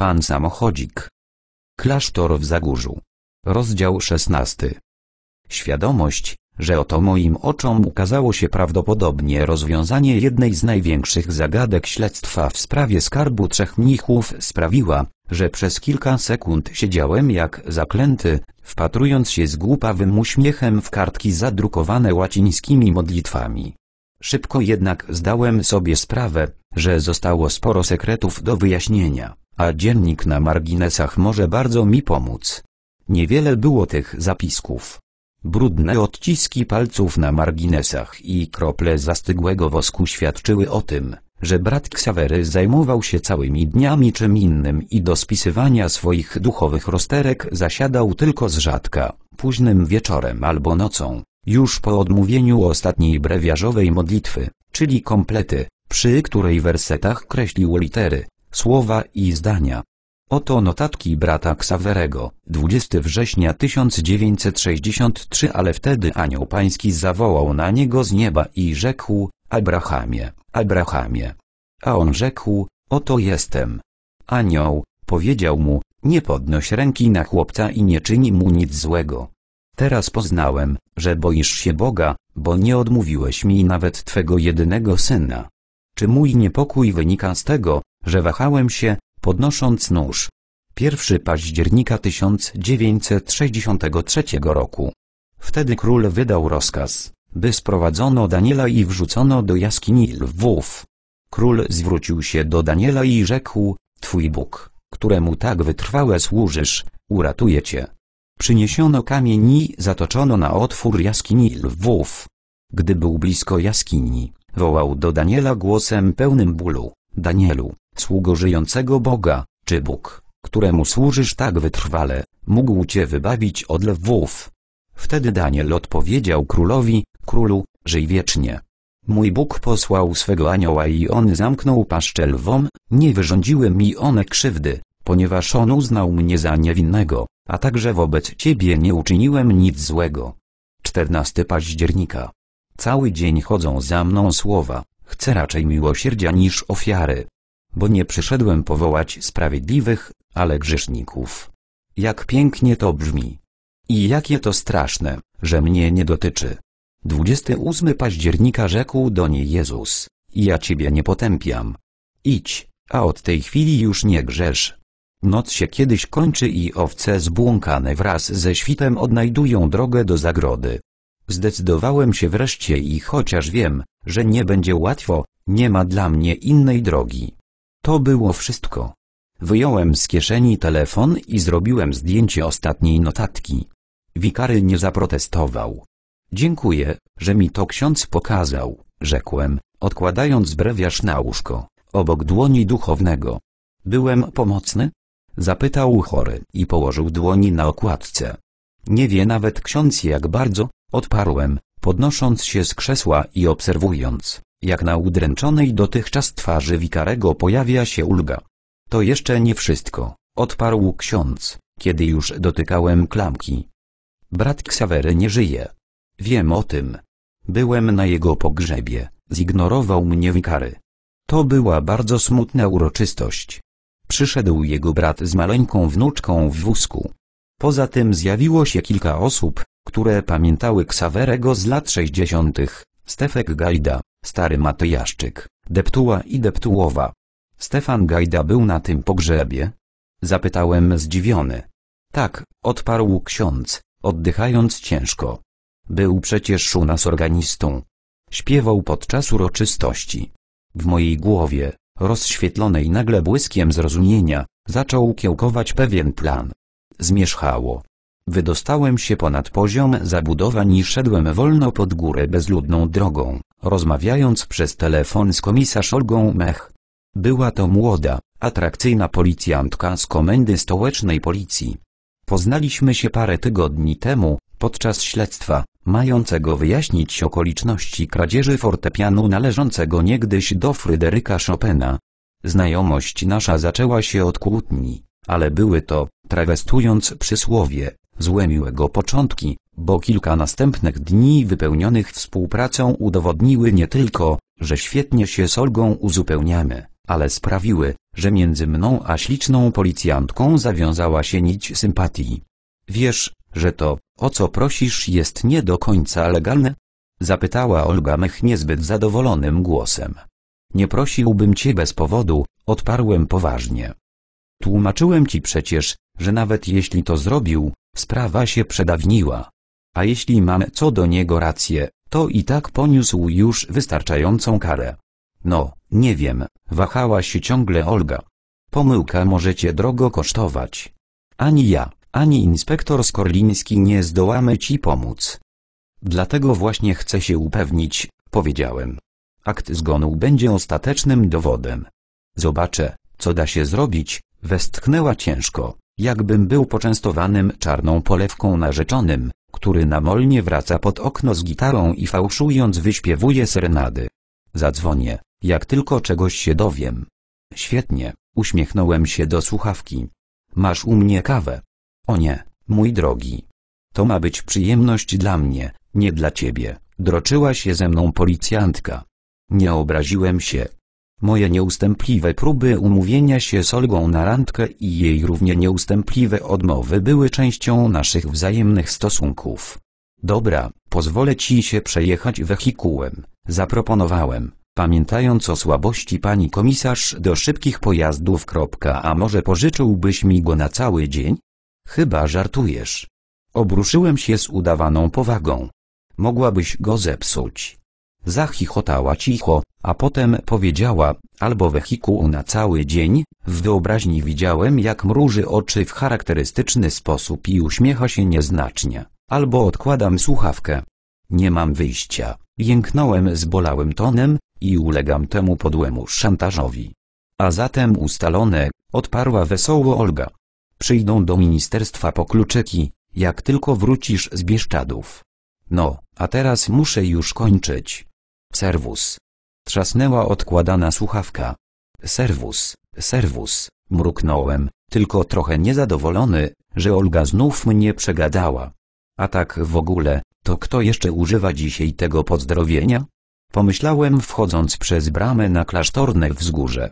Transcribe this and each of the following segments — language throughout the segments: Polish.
Pan samochodzik. Klasztor w Zagórzu. Rozdział szesnasty. Świadomość, że oto moim oczom ukazało się prawdopodobnie rozwiązanie jednej z największych zagadek śledztwa w sprawie skarbu trzech mnichów sprawiła, że przez kilka sekund siedziałem jak zaklęty, wpatrując się z głupawym uśmiechem w kartki zadrukowane łacińskimi modlitwami. Szybko jednak zdałem sobie sprawę, że zostało sporo sekretów do wyjaśnienia, a dziennik na marginesach może bardzo mi pomóc. Niewiele było tych zapisków. Brudne odciski palców na marginesach i krople zastygłego wosku świadczyły o tym, że brat Ksawery zajmował się całymi dniami czym innym i do spisywania swoich duchowych rozterek zasiadał tylko z rzadka, późnym wieczorem albo nocą. Już po odmówieniu ostatniej brewiarzowej modlitwy, czyli komplety, przy której wersetach kreślił litery, słowa i zdania. Oto notatki brata Ksawerego, 20 września 1963 ale wtedy anioł pański zawołał na niego z nieba i rzekł, Abrahamie, Abrahamie. A on rzekł, oto jestem. Anioł, powiedział mu, nie podnoś ręki na chłopca i nie czyni mu nic złego. Teraz poznałem, że boisz się Boga, bo nie odmówiłeś mi nawet Twego jedynego syna. Czy mój niepokój wynika z tego, że wahałem się, podnosząc nóż? 1 października 1963 roku. Wtedy król wydał rozkaz, by sprowadzono Daniela i wrzucono do jaskini lwów. Król zwrócił się do Daniela i rzekł, Twój Bóg, któremu tak wytrwałe służysz, uratuje cię. Przyniesiono kamień i zatoczono na otwór jaskini lwów. Gdy był blisko jaskini, wołał do Daniela głosem pełnym bólu, Danielu, sługo żyjącego Boga, czy Bóg, któremu służysz tak wytrwale, mógł cię wybawić od lwów? Wtedy Daniel odpowiedział królowi, królu, żyj wiecznie. Mój Bóg posłał swego anioła i on zamknął paszczę lwom, nie wyrządziły mi one krzywdy, ponieważ on uznał mnie za niewinnego a także wobec ciebie nie uczyniłem nic złego. 14 października. Cały dzień chodzą za mną słowa, chcę raczej miłosierdzia niż ofiary. Bo nie przyszedłem powołać sprawiedliwych, ale grzeszników. Jak pięknie to brzmi. I jakie to straszne, że mnie nie dotyczy. 28 października rzekł do niej Jezus, ja ciebie nie potępiam. Idź, a od tej chwili już nie grzesz. Noc się kiedyś kończy i owce zbłąkane wraz ze świtem odnajdują drogę do zagrody. Zdecydowałem się wreszcie i chociaż wiem, że nie będzie łatwo, nie ma dla mnie innej drogi. To było wszystko. Wyjąłem z kieszeni telefon i zrobiłem zdjęcie ostatniej notatki. Wikary nie zaprotestował. Dziękuję, że mi to ksiądz pokazał, rzekłem, odkładając brewiarz na łóżko, obok dłoni duchownego. Byłem pomocny? Zapytał chory i położył dłoni na okładce. Nie wie nawet ksiądz jak bardzo, odparłem, podnosząc się z krzesła i obserwując, jak na udręczonej dotychczas twarzy wikarego pojawia się ulga. To jeszcze nie wszystko, odparł ksiądz, kiedy już dotykałem klamki. Brat Ksawery nie żyje. Wiem o tym. Byłem na jego pogrzebie, zignorował mnie wikary. To była bardzo smutna uroczystość. Przyszedł jego brat z maleńką wnuczką w wózku. Poza tym zjawiło się kilka osób, które pamiętały Ksawerego z lat 60., Stefek Gajda, stary Matyjaszczyk, Deptuła i Deptułowa. Stefan Gajda był na tym pogrzebie? Zapytałem zdziwiony. Tak, odparł ksiądz, oddychając ciężko. Był przecież u nas organistą. Śpiewał podczas uroczystości. W mojej głowie, rozświetlonej nagle błyskiem zrozumienia, zaczął kiełkować pewien plan. Zmierzchało. Wydostałem się ponad poziom zabudowań i szedłem wolno pod górę bezludną drogą, rozmawiając przez telefon z komisarz Olgą Mech. Była to młoda, atrakcyjna policjantka z komendy stołecznej policji. Poznaliśmy się parę tygodni temu, Podczas śledztwa, mającego wyjaśnić okoliczności kradzieży fortepianu należącego niegdyś do Fryderyka Chopina, znajomość nasza zaczęła się od kłótni, ale były to, trawestując przysłowie, złe miłego początki, bo kilka następnych dni wypełnionych współpracą udowodniły nie tylko, że świetnie się z Olgą uzupełniamy, ale sprawiły, że między mną a śliczną policjantką zawiązała się nić sympatii. Wiesz, że to, o co prosisz jest nie do końca legalne? Zapytała Olga Mech niezbyt zadowolonym głosem. Nie prosiłbym cię bez powodu, odparłem poważnie. Tłumaczyłem ci przecież, że nawet jeśli to zrobił, sprawa się przedawniła. A jeśli mam co do niego rację, to i tak poniósł już wystarczającą karę. No, nie wiem, wahała się ciągle Olga. Pomyłka możecie drogo kosztować. Ani ja ani inspektor Skorliński nie zdołamy ci pomóc. Dlatego właśnie chcę się upewnić, powiedziałem. Akt zgonu będzie ostatecznym dowodem. Zobaczę, co da się zrobić, westchnęła ciężko, jakbym był poczęstowanym czarną polewką narzeczonym, który namolnie wraca pod okno z gitarą i fałszując wyśpiewuje serenady. Zadzwonię, jak tylko czegoś się dowiem. Świetnie, uśmiechnąłem się do słuchawki. Masz u mnie kawę. O nie, mój drogi. To ma być przyjemność dla mnie, nie dla ciebie, droczyła się ze mną policjantka. Nie obraziłem się. Moje nieustępliwe próby umówienia się z Olgą na randkę i jej równie nieustępliwe odmowy były częścią naszych wzajemnych stosunków. Dobra, pozwolę ci się przejechać wehikułem, zaproponowałem, pamiętając o słabości pani komisarz do szybkich pojazdów. A może pożyczyłbyś mi go na cały dzień? Chyba żartujesz. Obruszyłem się z udawaną powagą. Mogłabyś go zepsuć. Zachichotała cicho, a potem powiedziała, albo wehikuł na cały dzień, w wyobraźni widziałem jak mruży oczy w charakterystyczny sposób i uśmiecha się nieznacznie, albo odkładam słuchawkę. Nie mam wyjścia, jęknąłem zbolałym tonem i ulegam temu podłemu szantażowi. A zatem ustalone, odparła wesoło Olga. Przyjdą do ministerstwa po kluczyki, jak tylko wrócisz z Bieszczadów. No, a teraz muszę już kończyć. Serwus. Trzasnęła odkładana słuchawka. Serwus, serwus, mruknąłem, tylko trochę niezadowolony, że Olga znów mnie przegadała. A tak w ogóle, to kto jeszcze używa dzisiaj tego pozdrowienia? Pomyślałem wchodząc przez bramę na klasztorne wzgórze.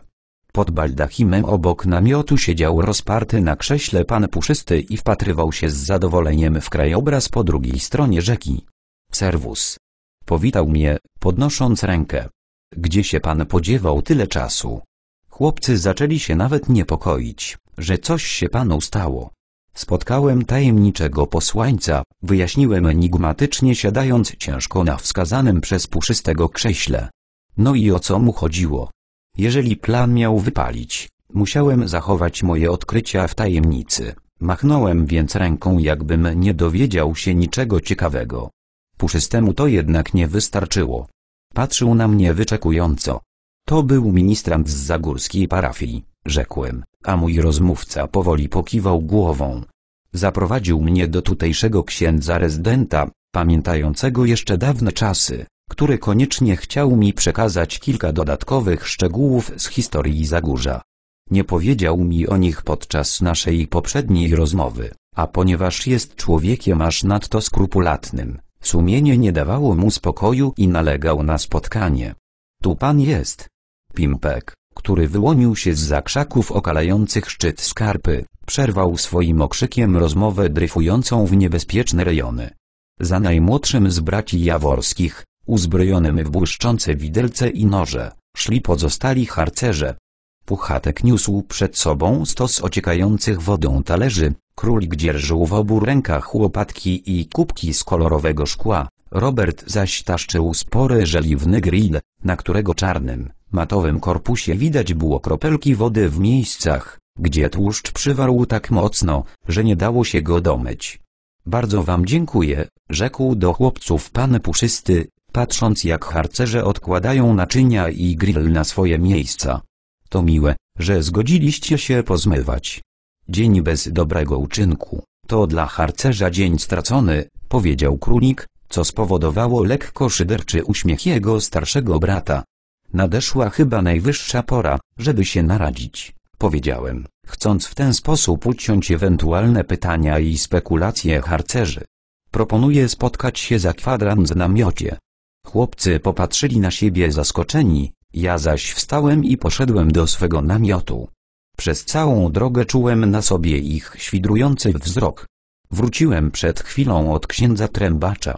Pod baldachimem obok namiotu siedział rozparty na krześle pan puszysty i wpatrywał się z zadowoleniem w krajobraz po drugiej stronie rzeki. Serwus. Powitał mnie, podnosząc rękę. Gdzie się pan podziewał tyle czasu? Chłopcy zaczęli się nawet niepokoić, że coś się panu stało. Spotkałem tajemniczego posłańca, wyjaśniłem enigmatycznie siadając ciężko na wskazanym przez puszystego krześle. No i o co mu chodziło? Jeżeli plan miał wypalić, musiałem zachować moje odkrycia w tajemnicy. Machnąłem więc ręką jakbym nie dowiedział się niczego ciekawego. Puszystemu to jednak nie wystarczyło. Patrzył na mnie wyczekująco. To był ministrant z zagórskiej parafii, rzekłem, a mój rozmówca powoli pokiwał głową. Zaprowadził mnie do tutejszego księdza rezydenta, pamiętającego jeszcze dawne czasy który koniecznie chciał mi przekazać kilka dodatkowych szczegółów z historii Zagórza. Nie powiedział mi o nich podczas naszej poprzedniej rozmowy, a ponieważ jest człowiekiem aż nadto skrupulatnym, sumienie nie dawało mu spokoju i nalegał na spotkanie. Tu pan jest. Pimpek, który wyłonił się z zakrzaków okalających szczyt skarpy, przerwał swoim okrzykiem rozmowę dryfującą w niebezpieczne rejony. Za najmłodszym z braci Jaworskich, uzbrojonym w błyszczące widelce i noże, szli pozostali harcerze. Puchatek niósł przed sobą stos ociekających wodą talerzy, królik dzierżył w obu rękach łopatki i kubki z kolorowego szkła, Robert zaś taszczył spory żeliwny grill, na którego czarnym, matowym korpusie widać było kropelki wody w miejscach, gdzie tłuszcz przywarł tak mocno, że nie dało się go domyć. Bardzo wam dziękuję, rzekł do chłopców pan Puszysty, patrząc jak harcerze odkładają naczynia i grill na swoje miejsca. To miłe, że zgodziliście się pozmywać. Dzień bez dobrego uczynku, to dla harcerza dzień stracony, powiedział królik, co spowodowało lekko szyderczy uśmiech jego starszego brata. Nadeszła chyba najwyższa pora, żeby się naradzić, powiedziałem, chcąc w ten sposób uciąć ewentualne pytania i spekulacje harcerzy. Proponuję spotkać się za kwadrans w namiocie. Chłopcy popatrzyli na siebie zaskoczeni, ja zaś wstałem i poszedłem do swego namiotu. Przez całą drogę czułem na sobie ich świdrujący wzrok. Wróciłem przed chwilą od księdza trębacza.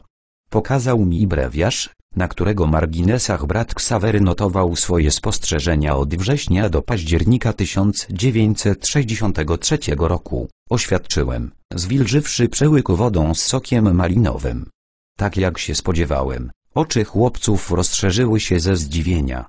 Pokazał mi brewiarz, na którego marginesach brat Ksawery notował swoje spostrzeżenia od września do października 1963 roku, oświadczyłem, zwilżywszy przełyk wodą z sokiem malinowym. Tak jak się spodziewałem, Oczy chłopców rozszerzyły się ze zdziwienia.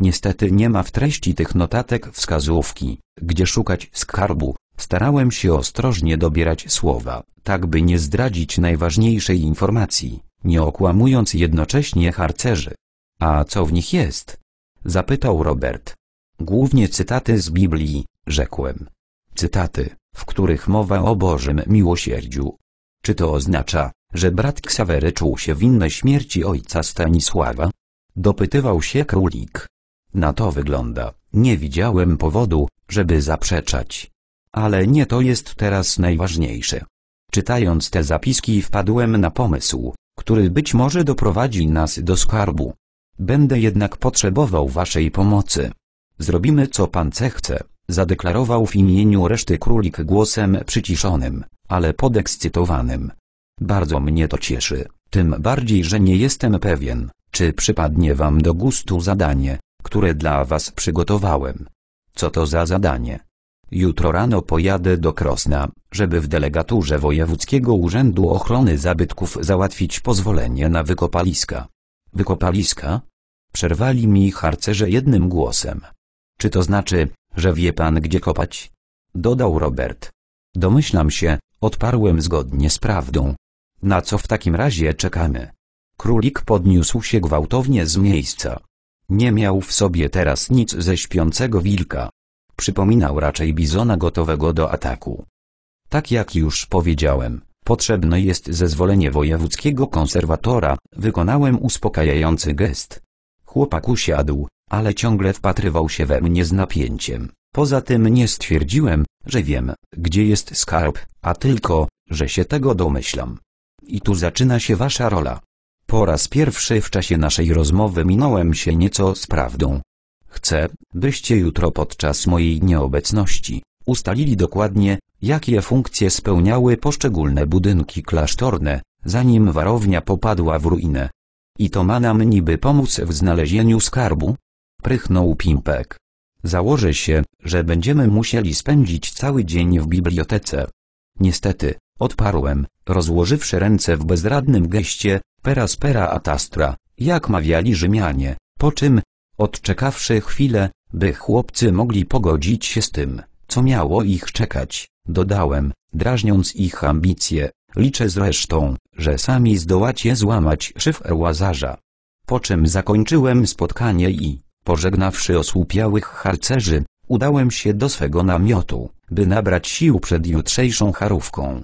Niestety nie ma w treści tych notatek wskazówki, gdzie szukać skarbu. Starałem się ostrożnie dobierać słowa, tak by nie zdradzić najważniejszej informacji, nie okłamując jednocześnie harcerzy. A co w nich jest? Zapytał Robert. Głównie cytaty z Biblii, rzekłem. Cytaty, w których mowa o Bożym miłosierdziu. Czy to oznacza, że brat Ksawery czuł się winny śmierci ojca Stanisława? Dopytywał się królik. Na to wygląda, nie widziałem powodu, żeby zaprzeczać. Ale nie to jest teraz najważniejsze. Czytając te zapiski wpadłem na pomysł, który być może doprowadzi nas do skarbu. Będę jednak potrzebował waszej pomocy. Zrobimy co pan chce, zadeklarował w imieniu reszty królik głosem przyciszonym, ale podekscytowanym. Bardzo mnie to cieszy, tym bardziej, że nie jestem pewien, czy przypadnie Wam do gustu zadanie, które dla Was przygotowałem. Co to za zadanie? Jutro rano pojadę do Krosna, żeby w delegaturze Wojewódzkiego Urzędu Ochrony Zabytków załatwić pozwolenie na wykopaliska. Wykopaliska? Przerwali mi harcerze jednym głosem. Czy to znaczy, że wie pan gdzie kopać? Dodał Robert. Domyślam się, odparłem zgodnie z prawdą, na co w takim razie czekamy? Królik podniósł się gwałtownie z miejsca. Nie miał w sobie teraz nic ze śpiącego wilka. Przypominał raczej bizona gotowego do ataku. Tak jak już powiedziałem, potrzebne jest zezwolenie wojewódzkiego konserwatora, wykonałem uspokajający gest. Chłopak usiadł, ale ciągle wpatrywał się we mnie z napięciem. Poza tym nie stwierdziłem, że wiem, gdzie jest skarb, a tylko, że się tego domyślam. I tu zaczyna się wasza rola. Po raz pierwszy w czasie naszej rozmowy minąłem się nieco z prawdą. Chcę, byście jutro podczas mojej nieobecności ustalili dokładnie, jakie funkcje spełniały poszczególne budynki klasztorne, zanim warownia popadła w ruinę. I to ma nam niby pomóc w znalezieniu skarbu? Prychnął Pimpek. Założę się, że będziemy musieli spędzić cały dzień w bibliotece. Niestety, odparłem rozłożywszy ręce w bezradnym geście, pera spera atastra, jak mawiali Rzymianie, po czym, odczekawszy chwilę, by chłopcy mogli pogodzić się z tym, co miało ich czekać, dodałem, drażniąc ich ambicje, liczę zresztą, że sami zdołacie złamać szyfr Łazarza. Po czym zakończyłem spotkanie i, pożegnawszy osłupiałych harcerzy, udałem się do swego namiotu, by nabrać sił przed jutrzejszą charówką.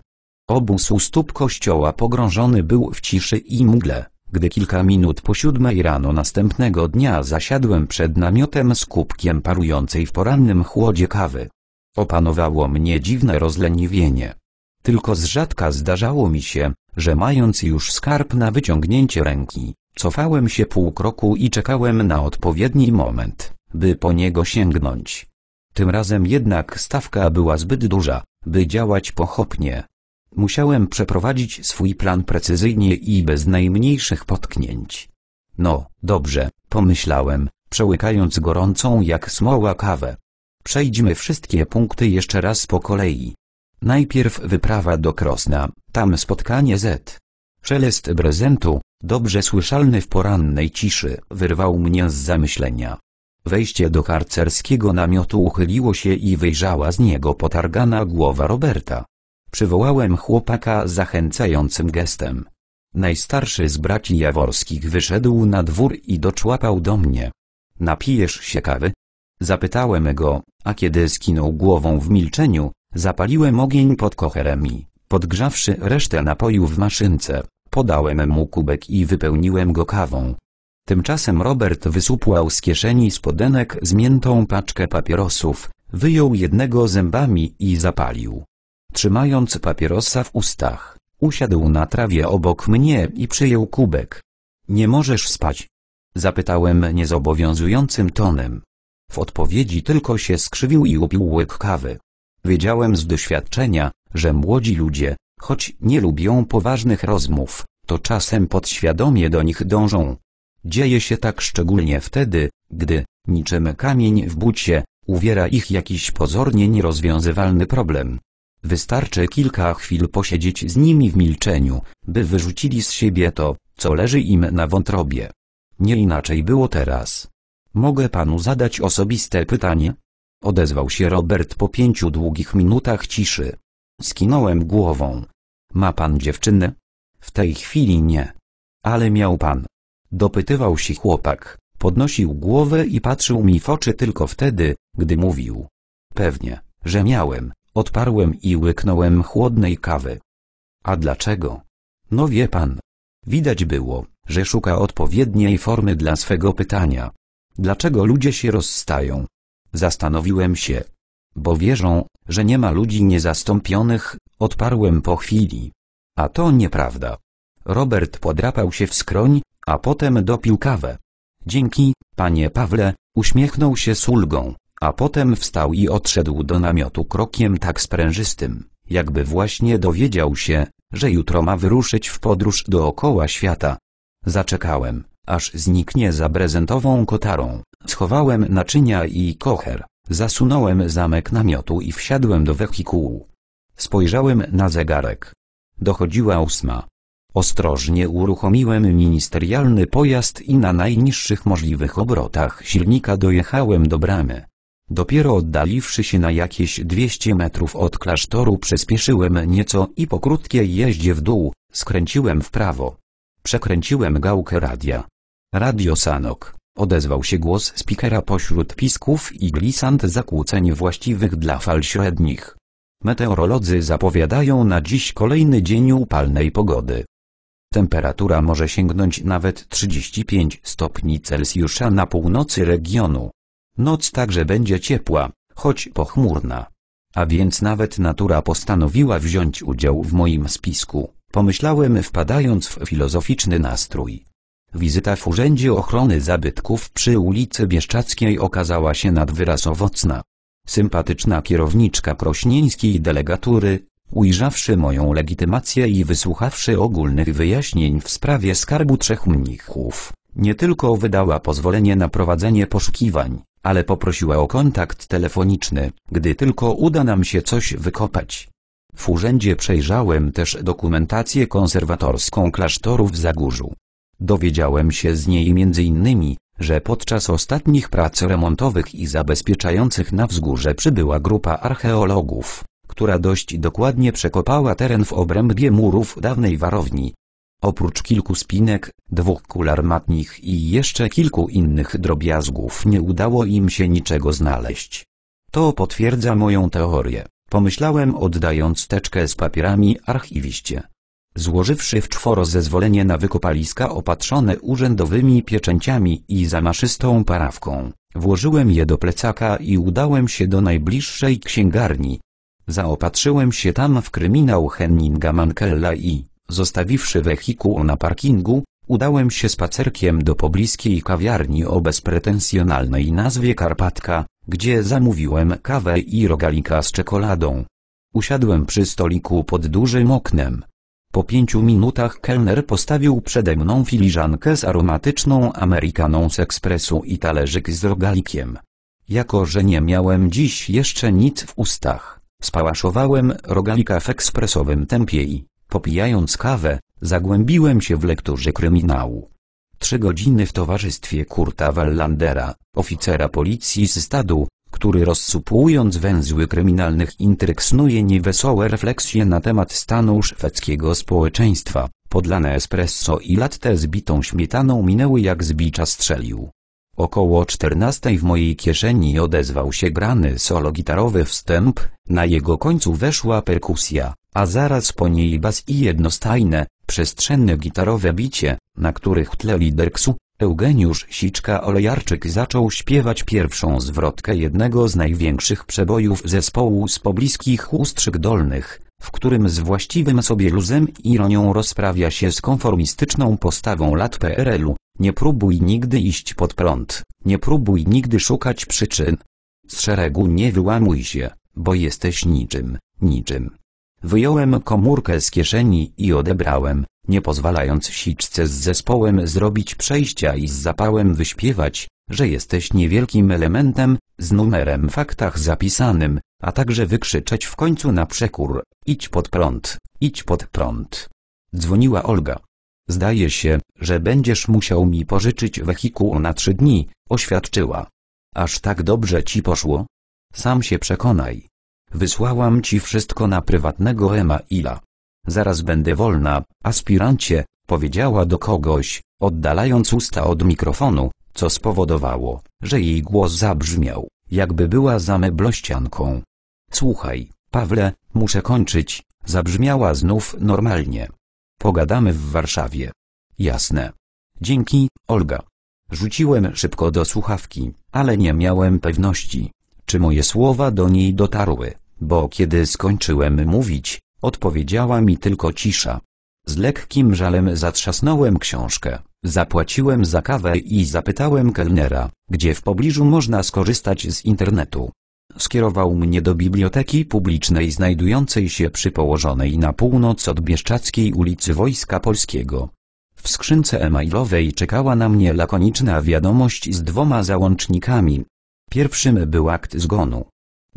Obóz u stóp kościoła pogrążony był w ciszy i mgle, gdy kilka minut po siódmej rano następnego dnia zasiadłem przed namiotem z kubkiem parującej w porannym chłodzie kawy. Opanowało mnie dziwne rozleniwienie. Tylko z rzadka zdarzało mi się, że mając już skarb na wyciągnięcie ręki, cofałem się pół kroku i czekałem na odpowiedni moment, by po niego sięgnąć. Tym razem jednak stawka była zbyt duża, by działać pochopnie. Musiałem przeprowadzić swój plan precyzyjnie i bez najmniejszych potknięć. No, dobrze, pomyślałem, przełykając gorącą jak smoła kawę. Przejdźmy wszystkie punkty jeszcze raz po kolei. Najpierw wyprawa do Krosna, tam spotkanie Z. Szelest prezentu, dobrze słyszalny w porannej ciszy, wyrwał mnie z zamyślenia. Wejście do harcerskiego namiotu uchyliło się i wyjrzała z niego potargana głowa Roberta. Przywołałem chłopaka zachęcającym gestem. Najstarszy z braci Jaworskich wyszedł na dwór i doczłapał do mnie. Napijesz się kawy? Zapytałem go, a kiedy skinął głową w milczeniu, zapaliłem ogień pod kocherem podgrzawszy resztę napoju w maszynce, podałem mu kubek i wypełniłem go kawą. Tymczasem Robert wysupłał z kieszeni spodenek z zmiętą paczkę papierosów, wyjął jednego zębami i zapalił. Trzymając papierosa w ustach, usiadł na trawie obok mnie i przyjął kubek. Nie możesz spać? Zapytałem niezobowiązującym tonem. W odpowiedzi tylko się skrzywił i upił łyk kawy. Wiedziałem z doświadczenia, że młodzi ludzie, choć nie lubią poważnych rozmów, to czasem podświadomie do nich dążą. Dzieje się tak szczególnie wtedy, gdy, niczym kamień w bucie, uwiera ich jakiś pozornie nierozwiązywalny problem. Wystarczy kilka chwil posiedzieć z nimi w milczeniu, by wyrzucili z siebie to, co leży im na wątrobie. Nie inaczej było teraz. Mogę panu zadać osobiste pytanie? Odezwał się Robert po pięciu długich minutach ciszy. Skinąłem głową. Ma pan dziewczynę? W tej chwili nie. Ale miał pan. Dopytywał się chłopak, podnosił głowę i patrzył mi w oczy tylko wtedy, gdy mówił. Pewnie, że miałem. Odparłem i łyknąłem chłodnej kawy. A dlaczego? No wie pan. Widać było, że szuka odpowiedniej formy dla swego pytania. Dlaczego ludzie się rozstają? Zastanowiłem się. Bo wierzą, że nie ma ludzi niezastąpionych, odparłem po chwili. A to nieprawda. Robert podrapał się w skroń, a potem dopił kawę. Dzięki, panie Pawle, uśmiechnął się z ulgą. A potem wstał i odszedł do namiotu krokiem tak sprężystym, jakby właśnie dowiedział się, że jutro ma wyruszyć w podróż dookoła świata. Zaczekałem, aż zniknie za prezentową kotarą, schowałem naczynia i kocher, zasunąłem zamek namiotu i wsiadłem do wehikułu. Spojrzałem na zegarek. Dochodziła ósma. Ostrożnie uruchomiłem ministerialny pojazd i na najniższych możliwych obrotach silnika dojechałem do bramy. Dopiero oddaliwszy się na jakieś 200 metrów od klasztoru przyspieszyłem nieco i po krótkiej jeździe w dół, skręciłem w prawo. Przekręciłem gałkę radia. Radio Sanok, odezwał się głos spikera pośród pisków i glisant zakłóceń właściwych dla fal średnich. Meteorolodzy zapowiadają na dziś kolejny dzień upalnej pogody. Temperatura może sięgnąć nawet 35 stopni Celsjusza na północy regionu. Noc także będzie ciepła, choć pochmurna. A więc nawet natura postanowiła wziąć udział w moim spisku, pomyślałem wpadając w filozoficzny nastrój. Wizyta w Urzędzie Ochrony Zabytków przy ulicy Bieszczackiej okazała się nad wyraz owocna. Sympatyczna kierowniczka krośnieńskiej delegatury, ujrzawszy moją legitymację i wysłuchawszy ogólnych wyjaśnień w sprawie skarbu trzech mnichów, nie tylko wydała pozwolenie na prowadzenie poszukiwań, ale poprosiła o kontakt telefoniczny, gdy tylko uda nam się coś wykopać. W urzędzie przejrzałem też dokumentację konserwatorską klasztoru w Zagórzu. Dowiedziałem się z niej m.in., że podczas ostatnich prac remontowych i zabezpieczających na wzgórze przybyła grupa archeologów, która dość dokładnie przekopała teren w obrębie murów dawnej warowni, Oprócz kilku spinek, dwóch kul armatnich i jeszcze kilku innych drobiazgów nie udało im się niczego znaleźć. To potwierdza moją teorię, pomyślałem oddając teczkę z papierami archiwiście. Złożywszy w czworo zezwolenie na wykopaliska opatrzone urzędowymi pieczęciami i zamaszystą parawką, włożyłem je do plecaka i udałem się do najbliższej księgarni. Zaopatrzyłem się tam w kryminał Henninga Mankella i Zostawiwszy wehikuł na parkingu, udałem się spacerkiem do pobliskiej kawiarni o bezpretensjonalnej nazwie Karpatka, gdzie zamówiłem kawę i rogalika z czekoladą. Usiadłem przy stoliku pod dużym oknem. Po pięciu minutach kelner postawił przede mną filiżankę z aromatyczną amerykaną z ekspresu i talerzyk z rogalikiem. Jako, że nie miałem dziś jeszcze nic w ustach, spałaszowałem rogalika w ekspresowym tempie i Popijając kawę, zagłębiłem się w lekturze kryminału. Trzy godziny w towarzystwie Kurta Wallandera, oficera policji z stadu, który rozsupłując węzły kryminalnych intryg snuje niewesołe refleksje na temat stanu szwedzkiego społeczeństwa, podlane espresso i latte z bitą śmietaną minęły jak zbicza strzelił. Około czternastej w mojej kieszeni odezwał się grany solo gitarowy wstęp, na jego końcu weszła perkusja a zaraz po niej bas i jednostajne, przestrzenne gitarowe bicie, na których tle liderksu, Eugeniusz Siczka-Olejarczyk zaczął śpiewać pierwszą zwrotkę jednego z największych przebojów zespołu z pobliskich Ustrzyk Dolnych, w którym z właściwym sobie luzem i ironią rozprawia się z konformistyczną postawą lat PRL-u, nie próbuj nigdy iść pod prąd, nie próbuj nigdy szukać przyczyn. Z szeregu nie wyłamuj się, bo jesteś niczym, niczym. Wyjąłem komórkę z kieszeni i odebrałem, nie pozwalając siczce z zespołem zrobić przejścia i z zapałem wyśpiewać, że jesteś niewielkim elementem, z numerem w faktach zapisanym, a także wykrzyczeć w końcu na przekór, idź pod prąd, idź pod prąd. Dzwoniła Olga. Zdaje się, że będziesz musiał mi pożyczyć wehikuł na trzy dni, oświadczyła. Aż tak dobrze ci poszło? Sam się przekonaj. Wysłałam ci wszystko na prywatnego e-maila. Zaraz będę wolna, aspirancie, powiedziała do kogoś, oddalając usta od mikrofonu, co spowodowało, że jej głos zabrzmiał, jakby była za meblościanką. Słuchaj, Pawle, muszę kończyć, zabrzmiała znów normalnie. Pogadamy w Warszawie. Jasne. Dzięki, Olga. Rzuciłem szybko do słuchawki, ale nie miałem pewności, czy moje słowa do niej dotarły. Bo kiedy skończyłem mówić, odpowiedziała mi tylko cisza. Z lekkim żalem zatrzasnąłem książkę, zapłaciłem za kawę i zapytałem kelnera, gdzie w pobliżu można skorzystać z internetu. Skierował mnie do biblioteki publicznej znajdującej się przy położonej na północ od Bieszczackiej ulicy Wojska Polskiego. W skrzynce e-mailowej czekała na mnie lakoniczna wiadomość z dwoma załącznikami. Pierwszym był akt zgonu,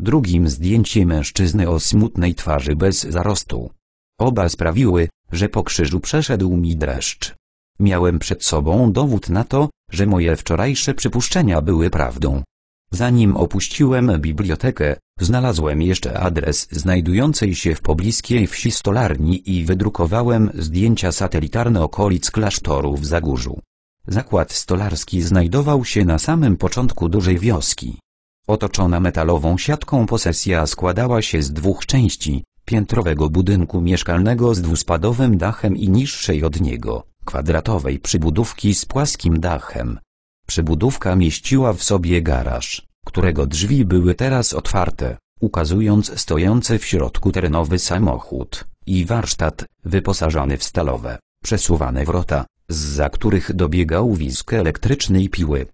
Drugim zdjęcie mężczyzny o smutnej twarzy bez zarostu. Oba sprawiły, że po krzyżu przeszedł mi dreszcz. Miałem przed sobą dowód na to, że moje wczorajsze przypuszczenia były prawdą. Zanim opuściłem bibliotekę, znalazłem jeszcze adres znajdującej się w pobliskiej wsi stolarni i wydrukowałem zdjęcia satelitarne okolic klasztoru w Zagórzu. Zakład stolarski znajdował się na samym początku dużej wioski. Otoczona metalową siatką posesja składała się z dwóch części, piętrowego budynku mieszkalnego z dwuspadowym dachem i niższej od niego, kwadratowej przybudówki z płaskim dachem. Przybudówka mieściła w sobie garaż, którego drzwi były teraz otwarte, ukazując stojący w środku terenowy samochód i warsztat, wyposażony w stalowe, przesuwane wrota, z za których dobiegał wisk elektrycznej piły.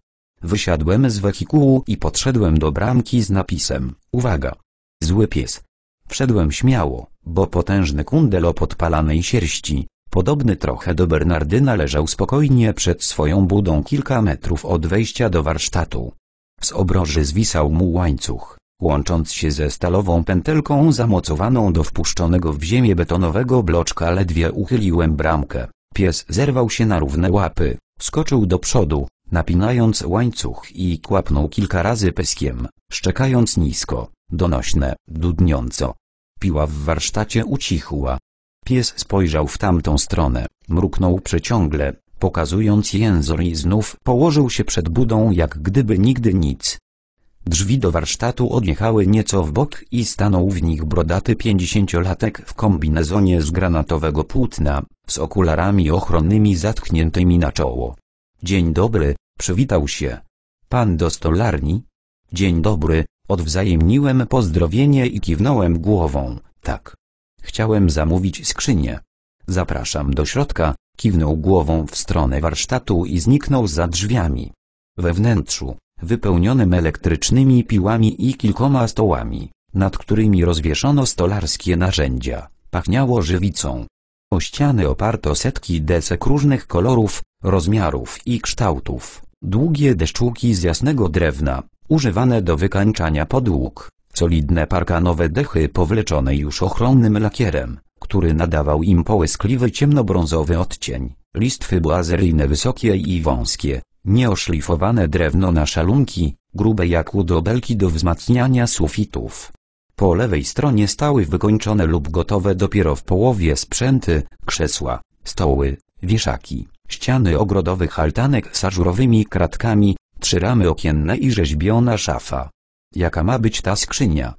Wysiadłem z wehikułu i podszedłem do bramki z napisem, uwaga, zły pies. Wszedłem śmiało, bo potężny kundel o podpalanej sierści, podobny trochę do Bernardyna leżał spokojnie przed swoją budą kilka metrów od wejścia do warsztatu. Z obroży zwisał mu łańcuch, łącząc się ze stalową pętelką zamocowaną do wpuszczonego w ziemię betonowego bloczka ledwie uchyliłem bramkę. Pies zerwał się na równe łapy, skoczył do przodu, napinając łańcuch i kłapnął kilka razy peskiem, szczekając nisko, donośne, dudniąco. Piła w warsztacie ucichła. Pies spojrzał w tamtą stronę, mruknął przeciągle, pokazując jęzor i znów położył się przed budą jak gdyby nigdy nic. Drzwi do warsztatu odjechały nieco w bok i stanął w nich brodaty pięćdziesięciolatek w kombinezonie z granatowego płótna, z okularami ochronnymi zatkniętymi na czoło. Dzień dobry, przywitał się. Pan do stolarni? Dzień dobry, odwzajemniłem pozdrowienie i kiwnąłem głową, tak. Chciałem zamówić skrzynię. Zapraszam do środka, kiwnął głową w stronę warsztatu i zniknął za drzwiami. We wnętrzu, wypełnionym elektrycznymi piłami i kilkoma stołami, nad którymi rozwieszono stolarskie narzędzia, pachniało żywicą, o ściany oparto setki desek różnych kolorów, rozmiarów i kształtów, długie deszczuki z jasnego drewna, używane do wykańczania podłóg, solidne parkanowe dechy powleczone już ochronnym lakierem, który nadawał im połyskliwy ciemnobrązowy odcień, listwy błazeryjne wysokie i wąskie, nieoszlifowane drewno na szalunki, grube jak udobelki do wzmacniania sufitów, po lewej stronie stały wykończone lub gotowe dopiero w połowie sprzęty, krzesła, stoły, wieszaki, ściany ogrodowych altanek z ażurowymi kratkami, trzy ramy okienne i rzeźbiona szafa. Jaka ma być ta skrzynia?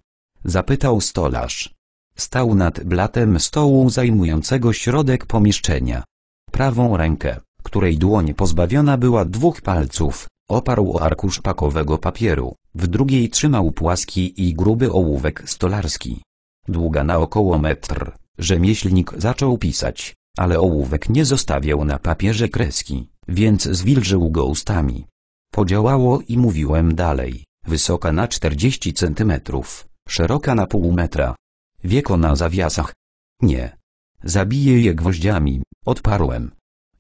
Zapytał stolarz. Stał nad blatem stołu zajmującego środek pomieszczenia. Prawą rękę, której dłoń pozbawiona była dwóch palców, Oparł o arkusz pakowego papieru, w drugiej trzymał płaski i gruby ołówek stolarski. Długa na około metr, rzemieślnik zaczął pisać, ale ołówek nie zostawiał na papierze kreski, więc zwilżył go ustami. Podziałało i mówiłem dalej, wysoka na 40 centymetrów, szeroka na pół metra. Wieko na zawiasach. Nie. Zabiję je gwoździami, odparłem.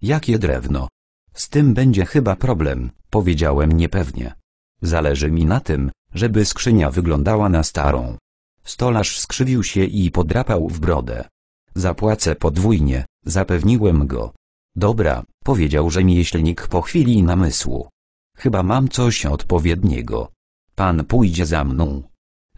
Jakie drewno. Z tym będzie chyba problem, powiedziałem niepewnie. Zależy mi na tym, żeby skrzynia wyglądała na starą. Stolarz skrzywił się i podrapał w brodę. Zapłacę podwójnie, zapewniłem go. Dobra, powiedział rzemieślnik po chwili namysłu. Chyba mam coś odpowiedniego. Pan pójdzie za mną.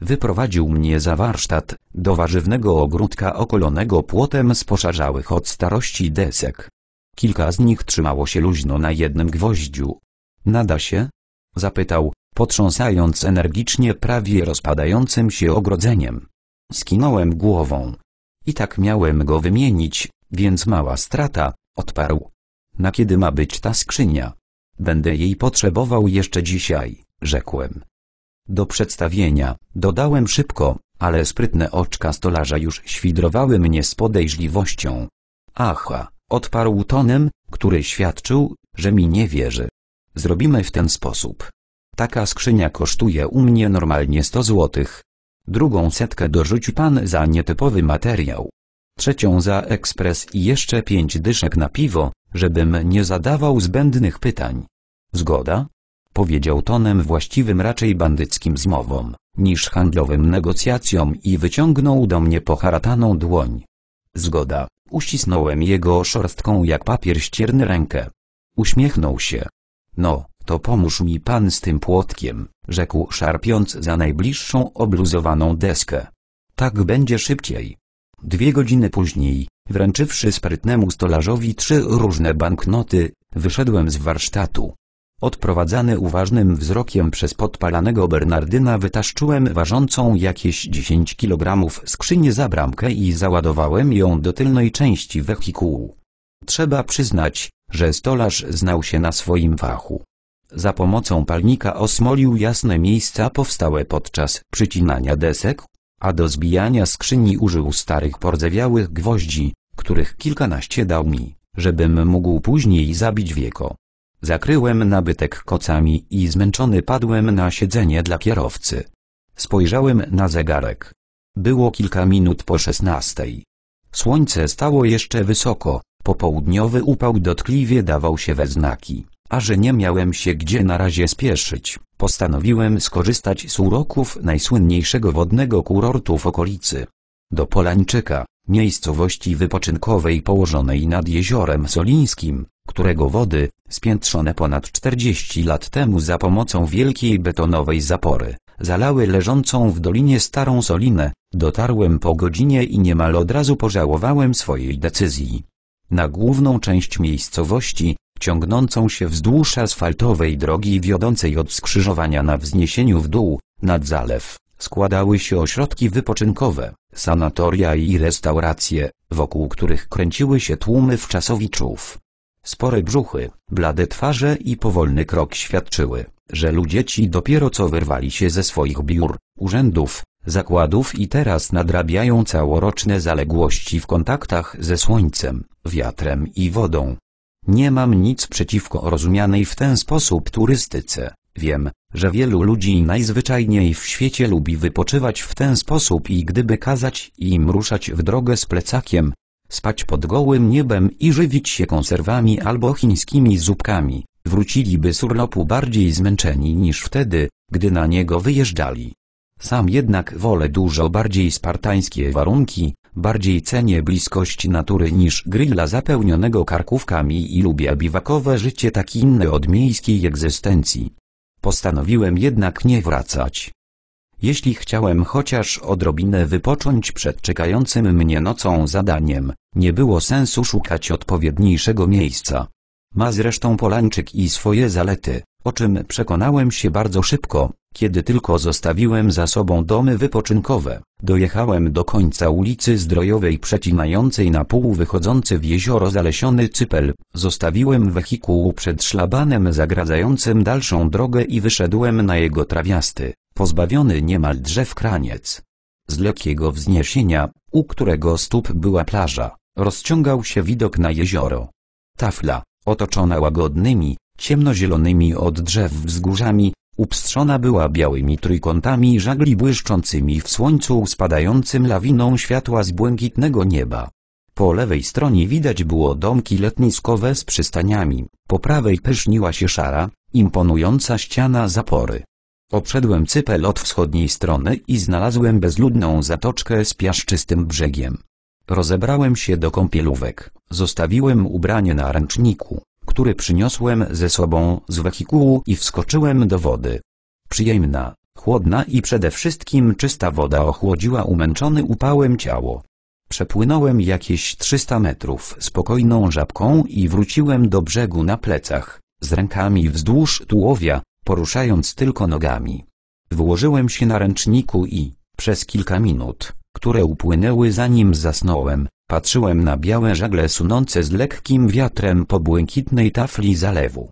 Wyprowadził mnie za warsztat, do warzywnego ogródka okolonego płotem z poszarzałych od starości desek. Kilka z nich trzymało się luźno na jednym gwoździu. Nada się? Zapytał, potrząsając energicznie prawie rozpadającym się ogrodzeniem. Skinąłem głową. I tak miałem go wymienić, więc mała strata, odparł. Na kiedy ma być ta skrzynia? Będę jej potrzebował jeszcze dzisiaj, rzekłem. Do przedstawienia, dodałem szybko, ale sprytne oczka stolarza już świdrowały mnie z podejrzliwością. Aha, Odparł tonem, który świadczył, że mi nie wierzy. Zrobimy w ten sposób. Taka skrzynia kosztuje u mnie normalnie 100 złotych. Drugą setkę dorzuci pan za nietypowy materiał. Trzecią za ekspres i jeszcze pięć dyszek na piwo, żebym nie zadawał zbędnych pytań. Zgoda? Powiedział tonem właściwym raczej bandyckim zmowom, niż handlowym negocjacjom i wyciągnął do mnie poharataną dłoń. Zgoda. Uścisnąłem jego szorstką jak papier ścierny rękę. Uśmiechnął się. No, to pomóż mi pan z tym płotkiem, rzekł szarpiąc za najbliższą obluzowaną deskę. Tak będzie szybciej. Dwie godziny później, wręczywszy sprytnemu stolarzowi trzy różne banknoty, wyszedłem z warsztatu. Odprowadzany uważnym wzrokiem przez podpalanego Bernardyna wytaszczyłem ważącą jakieś 10 kg skrzynię za bramkę i załadowałem ją do tylnej części wehikułu. Trzeba przyznać, że stolarz znał się na swoim fachu. Za pomocą palnika osmolił jasne miejsca powstałe podczas przycinania desek, a do zbijania skrzyni użył starych porzewiałych gwoździ, których kilkanaście dał mi, żebym mógł później zabić wieko. Zakryłem nabytek kocami i zmęczony padłem na siedzenie dla kierowcy. Spojrzałem na zegarek. Było kilka minut po szesnastej. Słońce stało jeszcze wysoko, popołudniowy upał dotkliwie dawał się we znaki, a że nie miałem się gdzie na razie spieszyć, postanowiłem skorzystać z uroków najsłynniejszego wodnego kurortu w okolicy. Do Polańczyka, miejscowości wypoczynkowej położonej nad Jeziorem Solińskim, którego wody, spiętrzone ponad 40 lat temu za pomocą wielkiej betonowej zapory, zalały leżącą w dolinie Starą Solinę, dotarłem po godzinie i niemal od razu pożałowałem swojej decyzji. Na główną część miejscowości, ciągnącą się wzdłuż asfaltowej drogi wiodącej od skrzyżowania na wzniesieniu w dół, nad zalew, składały się ośrodki wypoczynkowe sanatoria i restauracje, wokół których kręciły się tłumy wczasowiczów. Spore brzuchy, blade twarze i powolny krok świadczyły, że ludzie ci dopiero co wyrwali się ze swoich biur, urzędów, zakładów i teraz nadrabiają całoroczne zaległości w kontaktach ze słońcem, wiatrem i wodą. Nie mam nic przeciwko rozumianej w ten sposób turystyce, wiem, że wielu ludzi najzwyczajniej w świecie lubi wypoczywać w ten sposób i gdyby kazać im ruszać w drogę z plecakiem, spać pod gołym niebem i żywić się konserwami albo chińskimi zupkami, wróciliby z urlopu bardziej zmęczeni niż wtedy, gdy na niego wyjeżdżali. Sam jednak wolę dużo bardziej spartańskie warunki, bardziej cenię bliskość natury niż grilla zapełnionego karkówkami i lubię biwakowe życie tak inne od miejskiej egzystencji. Postanowiłem jednak nie wracać. Jeśli chciałem chociaż odrobinę wypocząć przed czekającym mnie nocą zadaniem, nie było sensu szukać odpowiedniejszego miejsca. Ma zresztą Polańczyk i swoje zalety, o czym przekonałem się bardzo szybko, kiedy tylko zostawiłem za sobą domy wypoczynkowe. Dojechałem do końca ulicy Zdrojowej przecinającej na pół wychodzący w jezioro zalesiony cypel. Zostawiłem wehikuł przed szlabanem zagradzającym dalszą drogę i wyszedłem na jego trawiasty, pozbawiony niemal drzew kraniec. Z lekkiego wzniesienia, u którego stóp była plaża, rozciągał się widok na jezioro. Tafla, otoczona łagodnymi, ciemnozielonymi od drzew wzgórzami, Upstrzona była białymi trójkątami żagli błyszczącymi w słońcu spadającym lawiną światła z błękitnego nieba. Po lewej stronie widać było domki letniskowe z przystaniami, po prawej pyszniła się szara, imponująca ściana zapory. Obszedłem cypel od wschodniej strony i znalazłem bezludną zatoczkę z piaszczystym brzegiem. Rozebrałem się do kąpielówek, zostawiłem ubranie na ręczniku, który przyniosłem ze sobą z wehikułu i wskoczyłem do wody. Przyjemna, chłodna i przede wszystkim czysta woda ochłodziła umęczony upałem ciało. Przepłynąłem jakieś 300 metrów spokojną żabką i wróciłem do brzegu na plecach, z rękami wzdłuż tułowia, poruszając tylko nogami. Włożyłem się na ręczniku i, przez kilka minut, które upłynęły zanim zasnąłem, Patrzyłem na białe żagle sunące z lekkim wiatrem po błękitnej tafli zalewu.